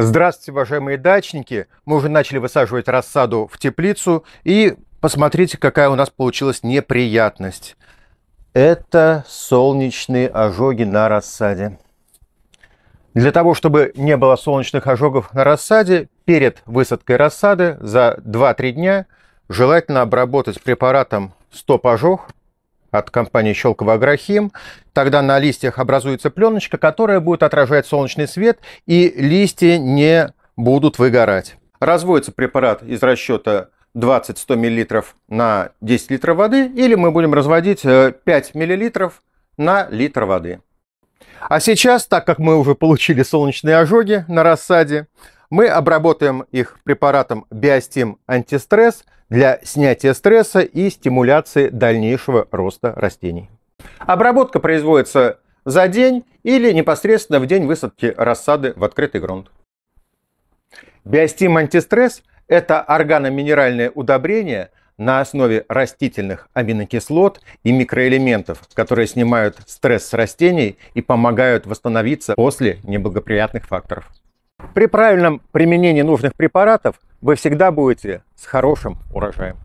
Здравствуйте, уважаемые дачники! Мы уже начали высаживать рассаду в теплицу и посмотрите, какая у нас получилась неприятность. Это солнечные ожоги на рассаде. Для того, чтобы не было солнечных ожогов на рассаде, перед высадкой рассады за 2-3 дня желательно обработать препаратом стоп-ожог от компании «Щелково Агрохим», тогда на листьях образуется пленочка, которая будет отражать солнечный свет, и листья не будут выгорать. Разводится препарат из расчета 20-100 мл на 10 литров воды, или мы будем разводить 5 э, мл на литр воды. А сейчас, так как мы уже получили солнечные ожоги на рассаде, мы обработаем их препаратом биостим антистресс для снятия стресса и стимуляции дальнейшего роста растений. Обработка производится за день или непосредственно в день высадки рассады в открытый грунт. Биостим антистресс – это органоминеральное удобрение на основе растительных аминокислот и микроэлементов, которые снимают стресс с растений и помогают восстановиться после неблагоприятных факторов. При правильном применении нужных препаратов вы всегда будете с хорошим урожаем.